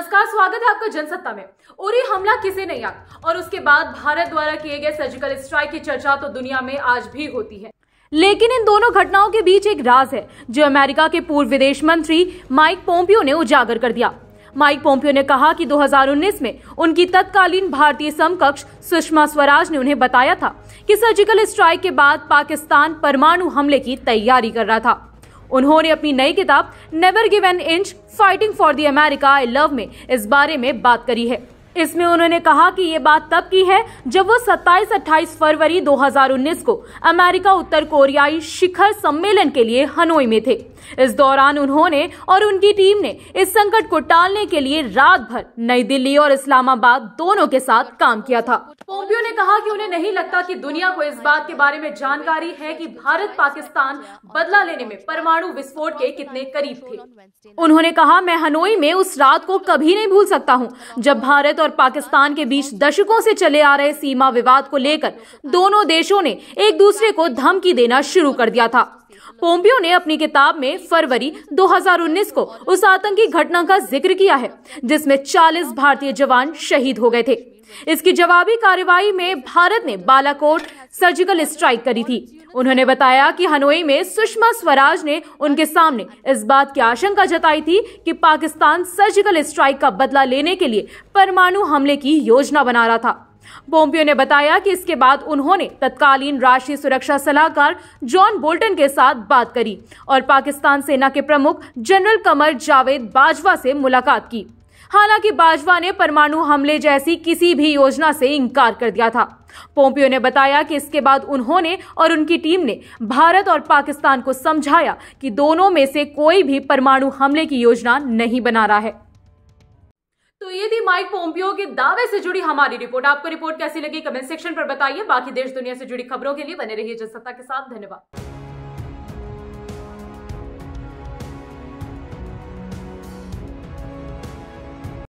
नमस्कार स्वागत है आपका जनसत्ता में उरी हमला किसे नहीं आता और उसके बाद भारत द्वारा किए गए सर्जिकल स्ट्राइक की चर्चा तो दुनिया में आज भी होती है लेकिन इन दोनों घटनाओं के बीच एक राज है जो अमेरिका के पूर्व विदेश मंत्री माइक पोम्पियो ने उजागर कर दिया माइक पोम्पियो ने कहा कि 2019 में उनकी तत्कालीन भारतीय समकक्ष सुषमा स्वराज ने उन्हें बताया था कि सर्जिकल स्ट्राइक के बाद पाकिस्तान परमाणु हमले की तैयारी कर रहा था उन्होंने अपनी नई किताब never give an inch fighting for the America I love में इस बारे में बात करी है इसमें उन्होंने कहा कि ये बात तब की है जब वो 27-28 फरवरी 2019 को अमेरिका उत्तर कोरियाई शिखर सम्मेलन के लिए हनोई में थे इस दौरान उन्होंने और उनकी टीम ने इस संकट को टालने के लिए रात भर नई दिल्ली और इस्लामाबाद दोनों के साथ काम किया था पोम्पियो ने कहा कि उन्हें नहीं लगता कि दुनिया को इस बात के बारे में जानकारी है कि भारत पाकिस्तान बदला लेने में परमाणु विस्फोट के कितने करीब थे उन्होंने कहा मैं हनोई में उस रात को कभी नहीं भूल सकता हूँ जब भारत और पाकिस्तान के बीच दशकों से चले आ रहे सीमा विवाद को लेकर दोनों देशों ने एक दूसरे को धमकी देना शुरू कर दिया था पोम्पियो ने अपनी किताब में फरवरी 2019 को उस आतंकी घटना का जिक्र किया है जिसमें 40 भारतीय जवान शहीद हो गए थे इसकी जवाबी कार्रवाई में भारत ने बालाकोट सर्जिकल स्ट्राइक करी थी उन्होंने बताया कि हनोई में सुषमा स्वराज ने उनके सामने इस बात की आशंका जताई थी कि पाकिस्तान सर्जिकल स्ट्राइक का बदला लेने के लिए परमाणु हमले की योजना बना रहा था पोम्पियो ने बताया कि इसके बाद उन्होंने तत्कालीन राष्ट्रीय सुरक्षा सलाहकार जॉन बोल्टन के साथ बात करी और पाकिस्तान सेना के प्रमुख जनरल कमर जावेद बाजवा से मुलाकात की हालांकि बाजवा ने परमाणु हमले जैसी किसी भी योजना से इनकार कर दिया था पोम्पियो ने बताया कि इसके बाद उन्होंने और उनकी टीम ने भारत और पाकिस्तान को समझाया कि दोनों में से कोई भी परमाणु हमले की योजना नहीं बना रहा है तो ये थी माइक पोम्पियो के दावे से जुड़ी हमारी रिपोर्ट आपको रिपोर्ट कैसी लगी कमेंट सेक्शन पर बताइए बाकी देश दुनिया से जुड़ी खबरों के लिए बने रहिए जनसत्ता के साथ धन्यवाद